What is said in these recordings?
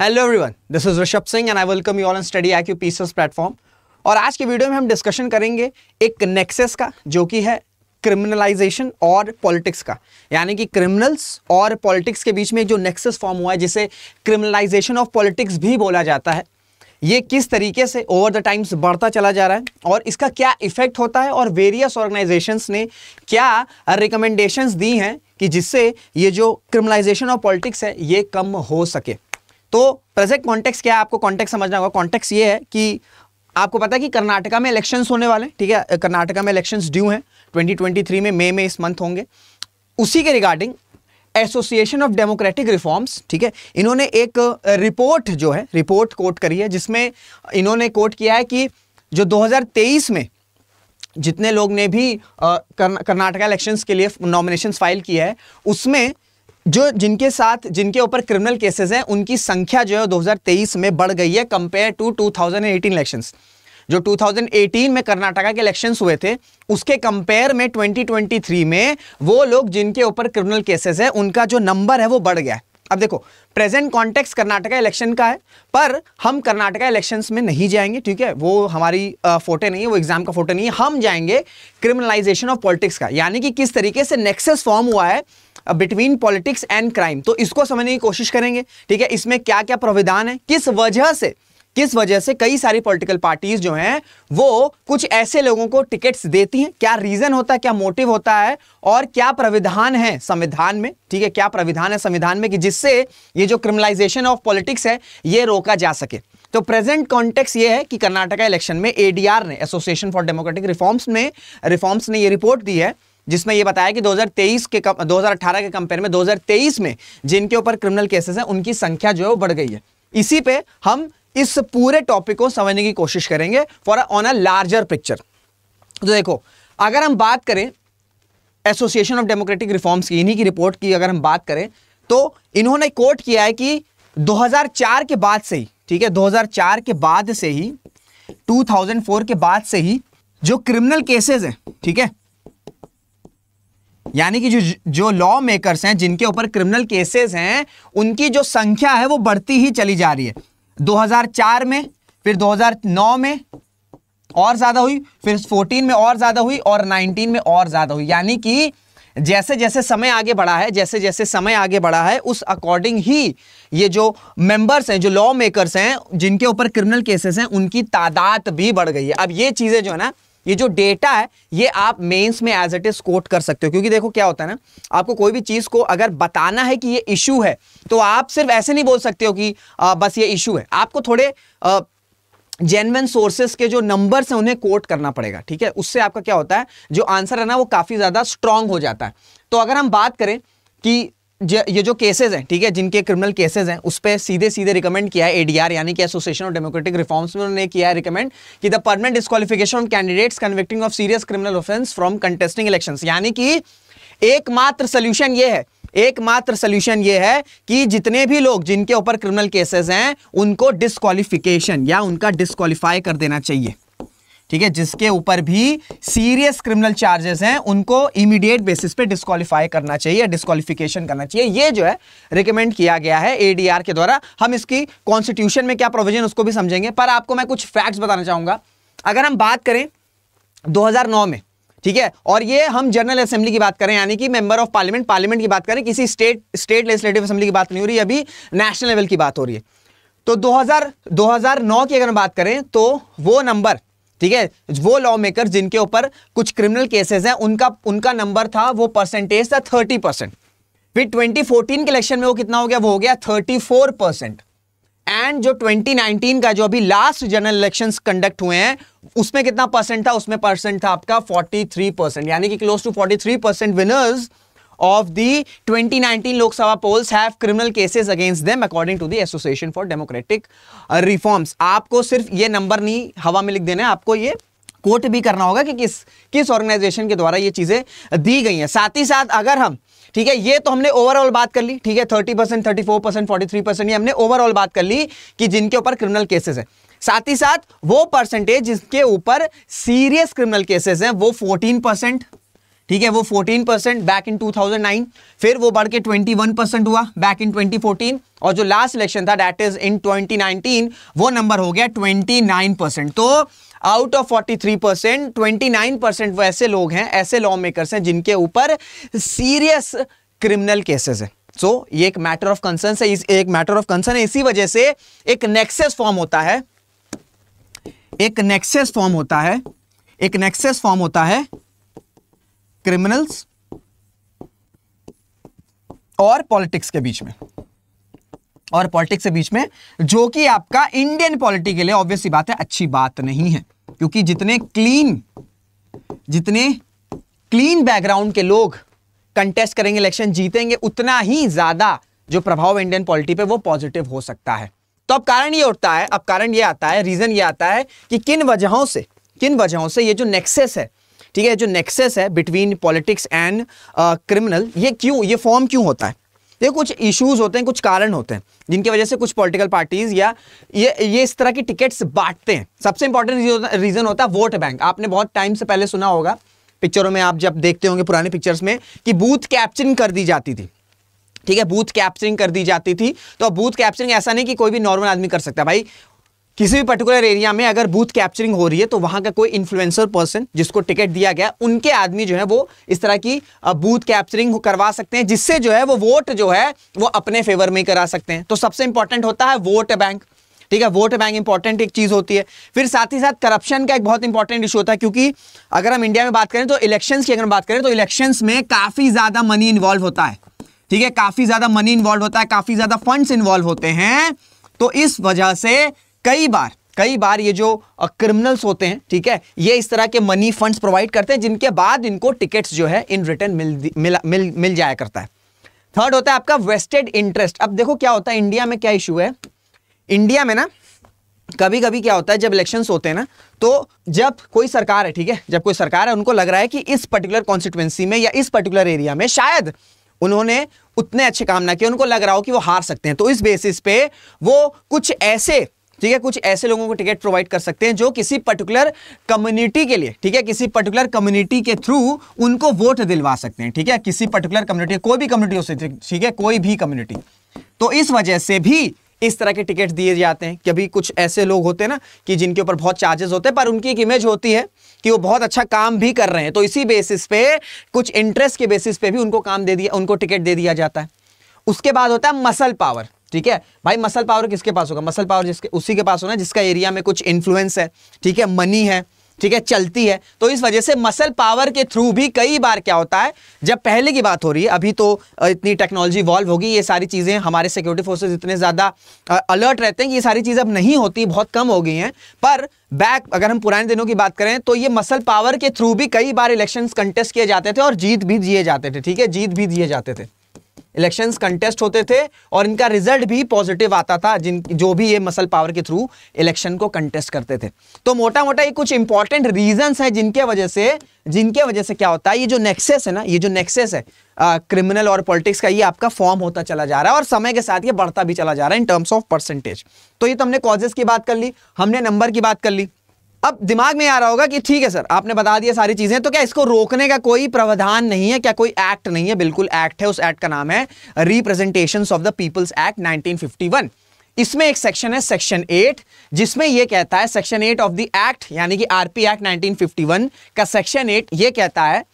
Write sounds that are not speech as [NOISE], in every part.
Hello everyone this is Rishabh Singh and I welcome you all on study I Q PCS platform और आज के video में हम discussion करेंगे एक नेक्सेस का जो कि है क्रिमिनलाइजेशन और पॉलिटिक्स का यानी कि क्रिमिनल्स और पॉलिटिक्स के बीच में जो नेक्सेस फॉर्म हुआ है जिसे क्रिमिनलाइजेशन ऑफ पॉलिटिक्स भी बोला जाता है ये किस तरीके से ओवर द टाइम्स बढ़ता चला जा रहा है और इसका क्या इफेक्ट होता है और वेरियस ऑर्गेनाइजेशंस ने क्या रिकमेंडेशंस दी हैं कि जिससे ये जो क्रिमिनलाइजेशन ऑफ पॉलिटिक्स है ये कम हो सके तो प्रेजेंट कॉन्टेक्स क्या है आपको कॉन्टेक्स्ट समझना होगा कॉन्टेक्स ये है कि आपको पता है कि कर्नाटका में इलेक्शन होने वाले ठीक है कर्नाटका में इलेक्शन ड्यू हैं 2023 में मई में इस मंथ होंगे उसी के regarding association of democratic reforms ठीक है इन्होंने एक रिपोर्ट जो है रिपोर्ट कोट करी है जिसमें इन्होंने कोट किया है कि जो 2023 में जितने लोग ने भी कर्नाटका इलेक्शंस के लिए नॉमिनेशंस फाइल किया है उसमें जो जिनके साथ जिनके ऊपर क्रिमिनल केसेस हैं उनकी संख्या जो है 2023 में बढ़ गई है कंपेयर टू 2018 इलेक्शंस जो 2018 में कर्नाटका के इलेक्शंस हुए थे उसके कंपेयर में 2023 में वो लोग जिनके ऊपर क्रिमिनल केसेस है उनका जो नंबर है वो बढ़ गया है अब देखो प्रेजेंट कॉन्टेक्स्ट कर्नाटका इलेक्शन का है पर हम कर्नाटका इलेक्शंस में नहीं जाएंगे ठीक है वो हमारी फोटो नहीं है वो एग्जाम का फोटो नहीं है हम जाएंगे क्रिमिनलाइजेशन ऑफ पॉलिटिक्स का यानी कि किस तरीके से नेक्सेस फॉर्म हुआ है बिटवीन पॉलिटिक्स एंड क्राइम तो इसको समझने की कोशिश करेंगे ठीक है इसमें क्या क्या प्राविधान है किस वजह से किस वजह से कई सारी पॉलिटिकल पार्टीज जो हैं वो कुछ ऐसे लोगों को टिकट्स देती हैं क्या रीजन होता है क्या मोटिव होता है और क्या प्राविधान है संविधान में ठीक है क्या प्राविधान है संविधान में कि जिससे ये जो क्रिमिनलाइजेशन ऑफ पॉलिटिक्स है ये रोका जा सके तो प्रेजेंट कॉन्टेक्स ये है कि कर्नाटका इलेक्शन में एडीआर ने एसोसिएशन फॉर डेमोक्रेटिक रिफॉर्म्स में रिफॉर्म्स ने यह रिपोर्ट दी है जिसमें यह बताया कि 2023 के कम, 2018 के कंपेयर में 2023 में जिनके ऊपर क्रिमिनल केसेस हैं उनकी संख्या जो है वो बढ़ गई है इसी पे हम इस पूरे टॉपिक को समझने की कोशिश करेंगे for on a larger picture तो देखो अगर हम बात करें एसोसिएशन ऑफ डेमोक्रेटिक रिफॉर्म्स की इन्हीं की रिपोर्ट की अगर हम बात करें तो इन्होंने कोट किया है कि 2004 के बाद से ही ठीक है 2004 के बाद से ही 2004 के बाद से ही जो क्रिमिनल केसेस हैं ठीक है यानी कि जो जो लॉ मेकर्स हैं जिनके ऊपर क्रिमिनल केसेस हैं उनकी जो संख्या है वो बढ़ती ही चली जा रही है 2004 में फिर 2009 में और ज़्यादा हुई फिर 14 में और ज़्यादा हुई और 19 में और ज़्यादा हुई यानी कि जैसे जैसे समय आगे बढ़ा है जैसे जैसे समय आगे बढ़ा है उस अकॉर्डिंग ही ये जो मेंबर्स हैं जो लॉ मेकर्स हैं जिनके ऊपर क्रिमिनल केसेस हैं उनकी तादाद भी बढ़ गई है अब ये चीज़ें जो है ना ये जो डेटा है ये आप मेंस में एज इट इज कोट कर सकते हो क्योंकि देखो क्या होता है ना आपको कोई भी चीज़ को अगर बताना है कि ये इशू है तो आप सिर्फ ऐसे नहीं बोल सकते हो कि आ, बस ये इशू है आपको थोड़े आ, जेनवन सोर्सेस के जो नंबर्स हैं उन्हें कोट करना पड़ेगा ठीक है उससे आपका क्या होता है जो आंसर है ना वो काफ़ी ज़्यादा स्ट्रांग हो जाता है तो अगर हम बात करें कि ये जो केसेस हैं ठीक है जिनके क्रिमिनल केसेस हैं उस पर सीधे सीधे रिकमेंड किया है एडीआर यानी कि एसोसिएशन ऑफ डेमोक्रेटिक रिफॉर्म्स में उन्होंने किया है रिकमेंड कि the permanent disqualification of candidates convicting of serious criminal offence from contesting elections यानी कि एकमात्र सोल्यूशन ये है एकमात्र सोल्यूशन ये है कि जितने भी लोग जिनके ऊपर क्रिमिनल केसेज हैं उनको डिस्कालिफिकेशन या उनका डिस्कालीफाई कर देना चाहिए ठीक है जिसके ऊपर भी सीरियस क्रिमिनल चार्जेस हैं उनको इमीडिएट बेसिस पे डिस्कालीफाई करना चाहिए डिस्कालीफिकेशन करना चाहिए ये जो है रिकमेंड किया गया है एडीआर के द्वारा हम इसकी कॉन्स्टिट्यूशन में क्या प्रोविजन उसको भी समझेंगे पर आपको मैं कुछ फैक्ट्स बताना चाहूंगा अगर हम बात करें 2009 में ठीक है और ये हम जनरल असेंबली की बात करें यानी कि मेंबर ऑफ पार्लियामेंट पार्लियामेंट की बात करें किसी स्टेट स्टेट लेजिस्लेटिव असेंबली की बात नहीं हो रही अभी नेशनल लेवल की बात हो रही है तो 2000 2009 की अगर हम बात करें तो वो नंबर ठीक है वो लॉ मेकर जिनके ऊपर कुछ क्रिमिनल केसेस हैं उनका उनका नंबर था वो परसेंटेज था थर्टी परसेंट फिर फोर्टीन के इलेक्शन में वो कितना हो गया वो हो गया थर्टी फोर परसेंट एंड जो ट्वेंटी नाइनटीन का जो अभी लास्ट जनरल इलेक्शन कंडक्ट हुए हैं उसमें कितना परसेंट था उसमें परसेंट था आपका 43 परसेंट यानी कि close to 43 percent winners of the 2019 Lok Sabha polls have criminal cases against them according to the Association for Democratic uh, Reforms. आपको सिर्फ ये नंबर नहीं हवा में लिख देना है आपको ये कोट भी करना होगा कि किस किस ऑर्गेनाइजेशन के द्वारा ये चीज़ें दी गई हैं साथ ही साथ अगर हम ठीक है ये तो हमने ओवरऑल बात कर ली ठीक है thirty percent thirty four percent forty three percent हमने ओवरऑल बात कर ली कि जिनके ऊपर क्रिमिनल केसेस हैं साथ ही साथ वो परसेंटेज जिसके ऊपर सीरियस क्रिमिनल केसेस हैं वो फोर्टीन परसेंट ठीक है वो 14 परसेंट बैक इन 2009 फिर वो बढ़ के 21 परसेंट हुआ बैक इन 2014 और जो लास्ट इलेक्शन था डैट इज इन 2019 वो नंबर हो गया 29 परसेंट तो out of 43 percent twenty percent वो ऐसे लोग हैं ऐसे लॉ मेकर्स हैं जिनके ऊपर सीरियस क्रिमिनल केसेस हैं सो so, ये एक मैटर ऑफ कंसर्न है एक मैटर ऑफ कंसर्न है इसी वजह से एक नेक्सेस फॉर्म होता है एक नेक्सेस फॉर्म होता है एक नेक्सेस फॉर्म होता है क्रिमिनल्स और पॉलिटिक्स के बीच में और पॉलिटिक्स के बीच में जो कि आपका इंडियन पॉलिटी के लिए ऑब्वियसली बात है अच्छी बात नहीं है क्योंकि जितने क्लीन जितने क्लीन बैकग्राउंड के लोग कंटेस्ट करेंगे इलेक्शन जीतेंगे उतना ही ज्यादा जो प्रभाव इंडियन पॉलिटी पे वो पॉजिटिव हो सकता है तो अब कारण ये होता है अब कारण ये आता है रीजन ये आता है कि किन वजहों से किन वजहों से ये जो नेक्सेस है ठीक है जो नेक्सेस है बिटवीन पॉलिटिक्स एंड क्रिमिनल ये क्यों ये फॉर्म क्यों होता है ये कुछ इश्यूज होते हैं कुछ कारण होते हैं जिनकी वजह से कुछ पॉलिटिकल पार्टीज या ये ये इस तरह की टिकट्स बांटते हैं सबसे इंपॉर्टेंट रीज़न होता है वोट बैंक आपने बहुत टाइम से पहले सुना होगा पिक्चरों में आप जब देखते होंगे पुराने पिक्चर्स में कि बूथ कैप्चरिंग कर दी जाती थी ठीक है बूथ कैप्चरिंग कर दी जाती थी तो बूथ कैप्चरिंग ऐसा नहीं कि कोई भी नॉर्मल आदमी कर सकता भाई किसी भी पर्टिकुलर एरिया में अगर बूथ कैप्चरिंग हो रही है तो वहां का कोई इन्फ्लुएंसर पर्सन जिसको टिकट दिया गया उनके आदमी जो है वो इस तरह की बूथ कैप्चरिंग करवा सकते हैं जिससे जो है वो वोट जो है वो अपने फेवर में करा सकते हैं तो सबसे इंपॉर्टेंट होता है वोट बैंक ठीक है वोट बैंक इंपॉर्टेंट एक चीज होती है फिर साथ ही साथ करप्शन का एक बहुत इंपॉर्टेंट इशू होता है क्योंकि अगर हम इंडिया में बात करें तो इलेक्शंस की अगर बात करें तो इलेक्शंस में काफी ज्यादा मनी इन्वॉल्व होता है ठीक है काफी ज्यादा मनी इन्वॉल्व होता है काफी ज्यादा फंड्स इन्वॉल्व होते हैं तो इस वजह से कई बार कई बार ये जो क्रिमिनल्स होते हैं ठीक है ये इस तरह के मनी फंड्स प्रोवाइड करते हैं जिनके बाद इनको टिकट्स जो है इन रिटर्न मिल मिल मिल मिल जाया करता है थर्ड होता है आपका वेस्टेड इंटरेस्ट अब देखो क्या होता है इंडिया में क्या इशू है इंडिया में ना कभी कभी क्या होता है जब इलेक्शन होते हैं ना तो जब कोई सरकार है ठीक है जब कोई सरकार है उनको लग रहा है कि इस पर्टिकुलर कॉन्स्टिट्युएंसी में या इस पर्टिकुलर एरिया में शायद उन्होंने उतने अच्छे काम ना किए उनको लग रहा हो कि वो हार सकते हैं तो इस बेसिस पे वो कुछ ऐसे ठीक है कुछ ऐसे लोगों को टिकट प्रोवाइड कर सकते हैं जो किसी पर्टिकुलर कम्युनिटी के लिए ठीक है किसी पर्टिकुलर कम्युनिटी के थ्रू उनको वोट दिलवा सकते हैं ठीक है किसी पर्टिकुलर कम्युनिटी कोई भी कम्युनिटी हो सकती है ठीक है कोई भी कम्युनिटी तो इस वजह से भी इस तरह के टिकट दिए जाते हैं कि कुछ ऐसे लोग होते हैं ना कि जिनके ऊपर बहुत चार्जेस होते हैं पर उनकी एक इमेज होती है कि वो बहुत अच्छा काम भी कर रहे हैं तो इसी बेसिस पे कुछ इंटरेस्ट के बेसिस पे भी उनको काम दे दिया उनको टिकट दे दिया जाता है उसके बाद होता है मसल पावर ठीक है भाई मसल पावर किसके पास होगा मसल पावर जिसके उसी के पास होना जिसका एरिया में कुछ इन्फ्लुएंस है ठीक है मनी है ठीक है चलती है तो इस वजह से मसल पावर के थ्रू भी कई बार क्या होता है जब पहले की बात हो रही है अभी तो इतनी टेक्नोलॉजी इवॉल्व होगी ये सारी चीज़ें हमारे सिक्योरिटी फोर्सेज इतने ज़्यादा अलर्ट रहते हैं कि ये सारी चीज़ अब नहीं होती बहुत कम हो गई हैं पर बैक अगर हम पुराने दिनों की बात करें तो ये मसल पावर के थ्रू भी कई बार इलेक्शन कंटेस्ट किए जाते थे और जीत भी दिए जाते थे ठीक है जीत भी दिए जाते थे इलेक्शन कंटेस्ट होते थे और इनका रिजल्ट भी पॉजिटिव आता था जिन जो भी ये मसल पावर के थ्रू इलेक्शन को कंटेस्ट करते थे तो मोटा मोटा ये कुछ इंपॉर्टेंट रीजंस हैं जिनके वजह से जिनके वजह से क्या होता है ये जो नेक्सेस है ना ये जो नेक्सेस है क्रिमिनल और पॉलिटिक्स का ये आपका फॉर्म होता चला जा रहा है और समय के साथ ये बढ़ता भी चला जा रहा है इन टर्म्स ऑफ परसेंटेज तो ये तो हमने कॉजेज की बात कर ली हमने नंबर की बात कर ली अब दिमाग में आ रहा होगा कि ठीक है सर आपने बता दिया सारी चीज़ें तो क्या इसको रोकने का कोई प्रावधान नहीं है क्या कोई एक्ट नहीं है बिल्कुल एक्ट है उस एक्ट का नाम है representation of the people's act 1951 इसमें एक सेक्शन है सेक्शन 8 जिसमें यह कहता है सेक्शन 8 ऑफ द एक्ट यानी कि आरपी एक्ट 1951 का सेक्शन 8 यह कहता है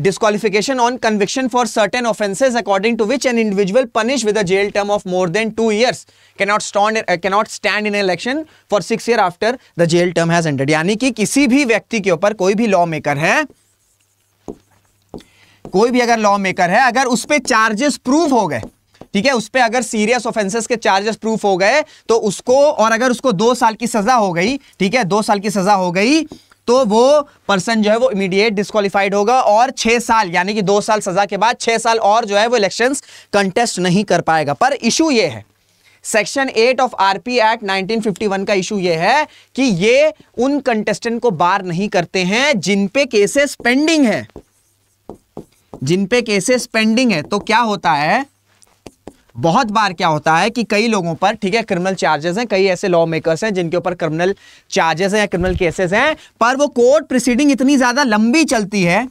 disqualification on conviction for certain offences according to which an individual punished with a jail term of more than 2 years cannot stand uh, cannot stand in election for 6 year after the jail term has ended यानी कि किसी भी व्यक्ति के ऊपर कोई भी law maker है कोई भी अगर लॉ मेकर है अगर उस पर चार्जेस प्रूव हो गए ठीक है उस पर अगर सीरियस ऑफेंसेस के चार्जेस प्रूफ हो गए तो उसको और अगर उसको दो साल की सजा हो गई ठीक है दो साल की सजा हो गई तो वो पर्सन जो है वो इमीडिएट डिस्कालीफाइड होगा और छह साल यानी कि दो साल सजा के बाद छह साल और जो है वो इलेक्शन कंटेस्ट नहीं कर पाएगा पर इशू ये है section eight of RP act 1951 का इशू यह है कि ये उन कंटेस्टेंट को बार नहीं करते हैं जिनपे केसेस पेंडिंग है जिनपे केसेस पेंडिंग है तो क्या होता है बहुत बार क्या होता है कि कई लोगों पर ठीक है क्रिमिनल चार्जेस हैं कई ऐसे लॉ मेकर्स हैं जिनके ऊपर क्रिमिनल चार्जेस हैं या क्रिमिनल केसेस हैं पर वो कोर्ट प्रोसीडिंग इतनी ज़्यादा लंबी चलती है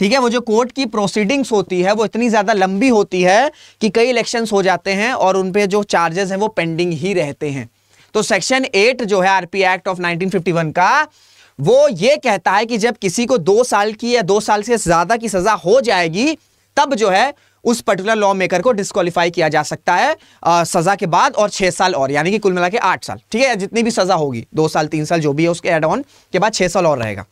ठीक है वो जो कोर्ट की प्रोसीडिंग्स होती है वो इतनी ज़्यादा लंबी होती है कि कई इलेक्शंस हो जाते हैं और उन पर जो चार्जेस हैं वो पेंडिंग ही रहते हैं तो सेक्शन एट जो है आरपी एक्ट ऑफ 1951 का वो ये कहता है कि जब किसी को दो साल की या दो साल से ज़्यादा की सज़ा हो जाएगी तब जो है उस पर्टिकुलर लॉ मेकर को डिस्कालीफाई किया जा सकता है आ, सजा के बाद और छः साल और यानी कि कुल मिला के आठ साल ठीक है जितनी भी सजा होगी दो साल तीन साल जो भी है उसके एड ऑन के बाद छह साल और रहेगा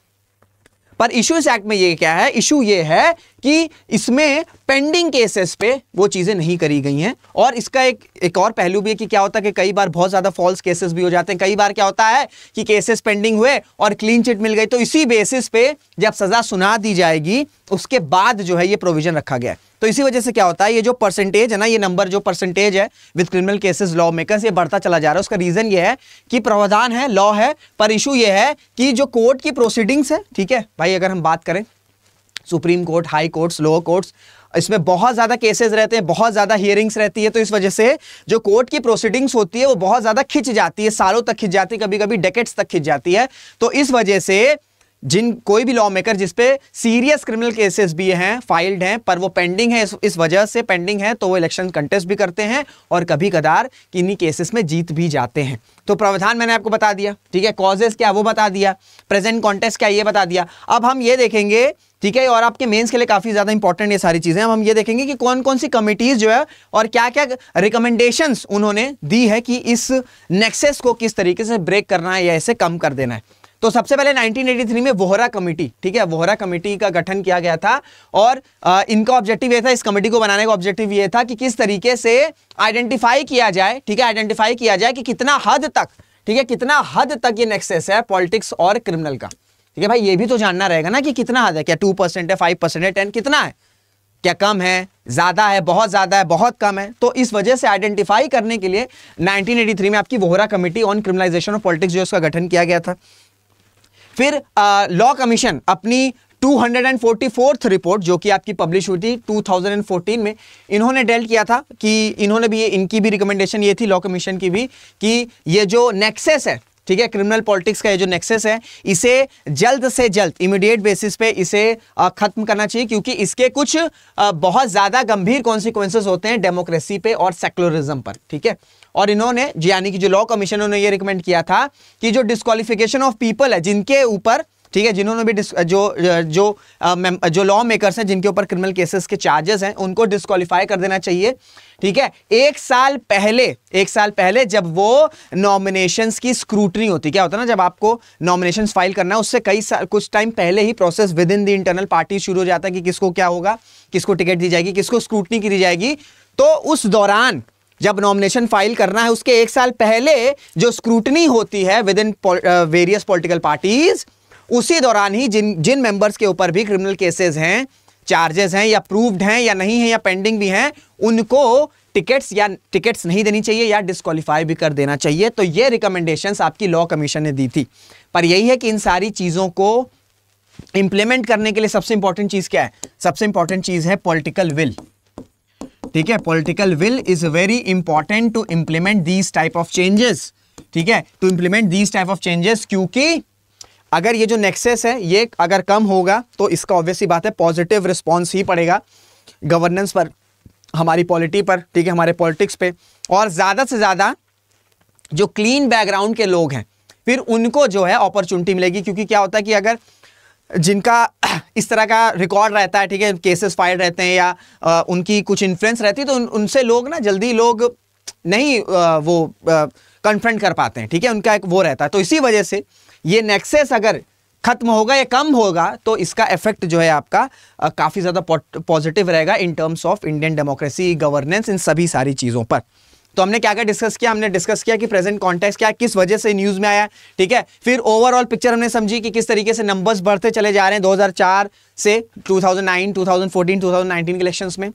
पर इशू इस एक्ट में ये क्या है इशू ये है कि इसमें पेंडिंग केसेस पे वो चीज़ें नहीं करी गई हैं और इसका एक एक और पहलू भी है कि क्या होता है कि कई बार बहुत ज़्यादा फॉल्स केसेस भी हो जाते हैं कई बार क्या होता है कि केसेस पेंडिंग हुए और क्लीन चिट मिल गई तो इसी बेसिस पे जब सज़ा सुना दी जाएगी उसके बाद जो है ये प्रोविजन रखा गया तो इसी वजह से क्या होता है ये जो परसेंटेज है ना ये नंबर जो परसेंटेज है with criminal cases law makers ये बढ़ता चला जा रहा है उसका रीज़न ये है कि प्रावधान है लॉ है पर इशू ये है कि जो कोर्ट की प्रोसीडिंग्स है ठीक है भाई अगर हम बात करें supreme court high courts lower courts इसमें बहुत ज़्यादा केसेस रहते हैं बहुत ज़्यादा हियरिंग्स रहती है तो इस वजह से जो कोर्ट की प्रोसीडिंग्स होती है वो बहुत ज़्यादा खिंच जाती है सालों तक खिंच जाती है कभी कभी डेकेट्स तक खिंच जाती है तो इस वजह से जिन कोई भी लॉ मेकर जिसपे सीरियस क्रिमिनल केसेस भी हैं फाइल्ड हैं पर वो पेंडिंग है इस, इस वजह से पेंडिंग है तो वो इलेक्शन कंटेस्ट भी करते हैं और कभी कदार किन्हीं केसेस में जीत भी जाते हैं तो प्रावधान मैंने आपको बता दिया ठीक है कॉजेज क्या वो बता दिया प्रेजेंट कॉन्टेस्ट क्या ये बता दिया अब हम ये देखेंगे ठीक है और आपके मेंस के लिए काफ़ी ज़्यादा इंपॉर्टेंट ये सारी चीज़ें हम हम ये देखेंगे कि कौन कौन सी कमिटीज़ जो है और क्या क्या रिकमेंडेशंस उन्होंने दी है कि इस नेक्सेस को किस तरीके से ब्रेक करना है या इसे कम कर देना है तो सबसे पहले 1983 में वोहरा कमेटी ठीक है वोहरा कमेटी का गठन किया गया था और आ, इनका ऑब्जेक्टिव यह था इस कमेटी को बनाने का ऑब्जेक्टिव ये था कि किस तरीके से आइडेंटिफाई किया जाए ठीक है आइडेंटिफाई किया जाए कि कितना हद तक ठीक है कितना हद तक ये नेक्सेस है पॉलिटिक्स और क्रिमिनल का ठीक है भाई ये भी तो जानना रहेगा ना कि कितना हद है क्या टू परसेंट है फाइव परसेंट है टेन कितना है क्या कम है ज़्यादा है बहुत ज़्यादा है बहुत कम है तो इस वजह से आइडेंटिफाई करने के लिए 1983 में आपकी Vohra committee on criminalisation of politics जो है उसका गठन किया गया था फिर लॉ कमीशन अपनी 244th रिपोर्ट जो कि आपकी पब्लिश हुई थी 2014 में इन्होंने डेल किया था कि इन्होंने भी ये इनकी भी रिकमेंडेशन ये थी लॉ कमीशन की भी कि ये जो नेक्सेस है ठीक है क्रिमिनल पॉलिटिक्स का ये जो नेक्सेस है इसे जल्द से जल्द इमीडिएट बेसिस पे इसे खत्म करना चाहिए क्योंकि इसके कुछ बहुत ज़्यादा गंभीर कॉन्सिक्वेंसेस होते हैं डेमोक्रेसी पर और सेकुलरिज्म पर ठीक है और इन्होंने यानी कि जो लॉ कमीशन उन्होंने ये रिकमेंड किया था कि जो डिस्कालिफिकेशन ऑफ पीपल है जिनके ऊपर ठीक है जिन्होंने भी जो जो जो, लॉ मेकर्स हैं जिनके ऊपर क्रिमिनल केसेस के चार्जेस हैं उनको डिस्कालीफाई कर देना चाहिए ठीक है एक साल पहले एक साल पहले जब वो नॉमिनेशंस की स्क्रूटनी होती क्या होता है ना जब आपको नॉमिनेशन फाइल करना है उससे कई साल कुछ टाइम पहले ही process within the internal party शुरू हो जाता है कि किसको क्या होगा किसको टिकट दी जाएगी किसको स्क्रूटनी की दी जाएगी तो उस दौरान जब नॉमिनेशन फाइल करना है उसके एक साल पहले जो स्क्रूटनी होती है within various political parties उसी दौरान ही जिन जिन मेंबर्स के ऊपर भी क्रिमिनल केसेस हैं चार्जेस हैं या प्रूव्ड हैं या नहीं है या पेंडिंग भी हैं उनको टिकट्स या टिकट्स नहीं देनी चाहिए या डिस्कालीफाई भी कर देना चाहिए तो ये रिकमेंडेशंस आपकी लॉ कमीशन ने दी थी पर यही है कि इन सारी चीज़ों को इम्प्लीमेंट करने के लिए सबसे इंपॉर्टेंट चीज़ क्या है सबसे इंपॉर्टेंट चीज़ है पॉलिटिकल विल ठीक है political will is very important to implement these type of changes ठीक है to implement these type of changes क्योंकि अगर ये जो नेक्सेस है ये अगर कम होगा तो इसका ऑब्वियसली बात है पॉजिटिव रिस्पॉन्स ही पड़ेगा गवर्नेंस पर हमारी पॉलिटी पर ठीक है हमारे पॉलिटिक्स पे और ज़्यादा से ज़्यादा जो क्लीन बैकग्राउंड के लोग हैं फिर उनको जो है अपॉर्चुनिटी मिलेगी क्योंकि क्या होता है कि अगर जिनका [CLEARS THROAT] इस तरह का रिकॉर्ड रहता है ठीक है केसेस फाइल रहते हैं या आ, उनकी कुछ इन्फ्लुएंस रहती है तो उन, उनसे लोग ना जल्दी लोग नहीं आ, वो कन्फ्रंट कर पाते हैं ठीक है उनका एक वो रहता है तो इसी वजह से ये नेक्सेस अगर खत्म होगा या कम होगा तो इसका इफेक्ट जो है आपका काफ़ी ज़्यादा पॉजिटिव रहेगा in terms of Indian democracy governance इन सभी सारी चीज़ों पर तो हमने क्या क्या डिस्कस किया हमने डिस्कस किया कि प्रेजेंट कॉन्टेक्स्ट क्या किस वजह से न्यूज में आया ठीक है फिर ओवरऑल पिक्चर हमने समझी कि किस तरीके से नंबर्स बढ़ते चले जा रहे हैं 2004 से 2009 2014 2019 के इलेक्शंस में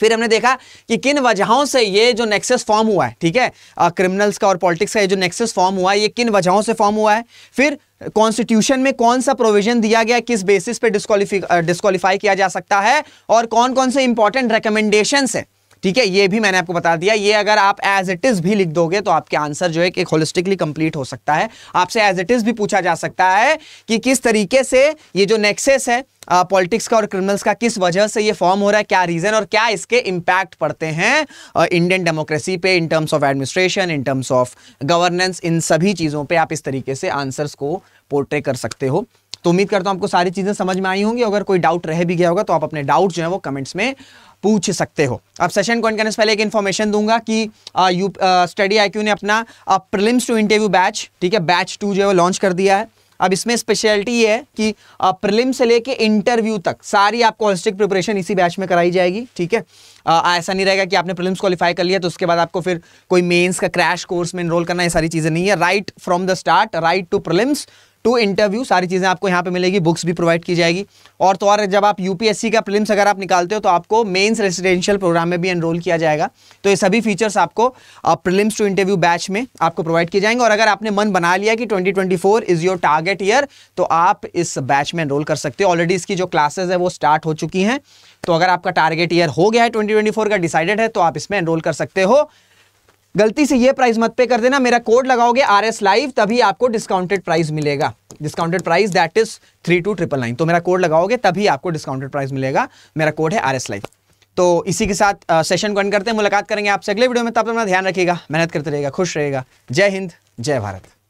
फिर हमने देखा कि किन वजहों से ये जो नेक्सेस फॉर्म हुआ है ठीक है क्रिमिनल्स का और पॉलिटिक्स का ये जो नेक्सेस फॉर्म हुआ है ये किन वजहों से फॉर्म हुआ है फिर कॉन्स्टिट्यूशन में कौन सा प्रोविजन दिया गया किस बेसिस पे डिस्कालीफाई किया जा सकता है और कौन कौन से इंपॉर्टेंट रिकमेंडेशन है ठीक है ये भी मैंने आपको बता दिया ये अगर आप एज इट इज भी लिख दोगे तो आपके आंसर जो है कि होलिस्टिकली कंप्लीट हो सकता है आपसे एज इट इज भी पूछा जा सकता है कि किस तरीके से ये जो नेक्सेस है पॉलिटिक्स का और क्रिमिनल्स का किस वजह से ये फॉर्म हो रहा है क्या रीजन और क्या इसके इंपैक्ट पड़ते हैं इंडियन डेमोक्रेसी पे in terms of administration in terms of governance इन सभी चीज़ों पे आप इस तरीके से आंसर्स को पोर्ट्रे कर सकते हो तो उम्मीद करता हूँ आपको सारी चीज़ें समझ में आई होंगी अगर कोई डाउट रह भी गया होगा तो आप अपने डाउट जो है वो कमेंट्स में पूछ सकते हो अब सेशन को करने से पहले एक इन्फॉर्मेशन दूंगा कि यू स्टडी आई ने अपना प्रिलिम्स टू इंटरव्यू बैच ठीक है बैच टू जो है लॉन्च कर दिया है अब इसमें स्पेशलिटी ये है कि प्रिलिम से लेके इंटरव्यू तक सारी आपको होलिस्टिक प्रिपरेशन इसी बैच में कराई जाएगी ठीक है ऐसा नहीं रहेगा कि आपने प्रिलिम्स क्वालिफाई कर लिया तो उसके बाद आपको फिर कोई मेंस का क्रैश कोर्स में इनरोल करना ये सारी चीज़ें नहीं है right from the start right to prelims to interview सारी चीज़ें आपको यहाँ पे मिलेगी बुक्स भी प्रोवाइड की जाएगी और तो और जब आप यूपीएससी का प्रिलिम्स अगर आप निकालते हो तो आपको मेंस रेसिडेंशियल प्रोग्राम में भी एनरोल किया जाएगा तो ये सभी फीचर्स आपको प्रिलिम्स टू इंटरव्यू बैच में आपको प्रोवाइड किए जाएंगे और अगर आपने मन बना लिया कि twenty is your target year तो आप इस बैच में एनरोल कर सकते हो ऑलरेडी इसकी जो क्लासेज है वो स्टार्ट हो चुकी हैं तो अगर आपका टारगेट ईयर हो गया है 2024 का डिसाइडेड है तो आप इसमें एनरोल कर सकते हो गलती से ये प्राइस मत पे कर देना मेरा कोड लगाओगे आर एस लाइव तभी आपको डिस्काउंटेड प्राइस मिलेगा discounted price that is three two triple nine तो मेरा कोड लगाओगे तभी आपको डिस्काउंटेड प्राइस मिलेगा मेरा कोड है आर एस लाइव तो इसी के साथ सेशन को एंड करते हैं मुलाकात करेंगे आपसे अगले वीडियो में तब तक अपना ध्यान रखिएगा मेहनत करते रहेगा खुश रहेगा जय हिंद जय भारत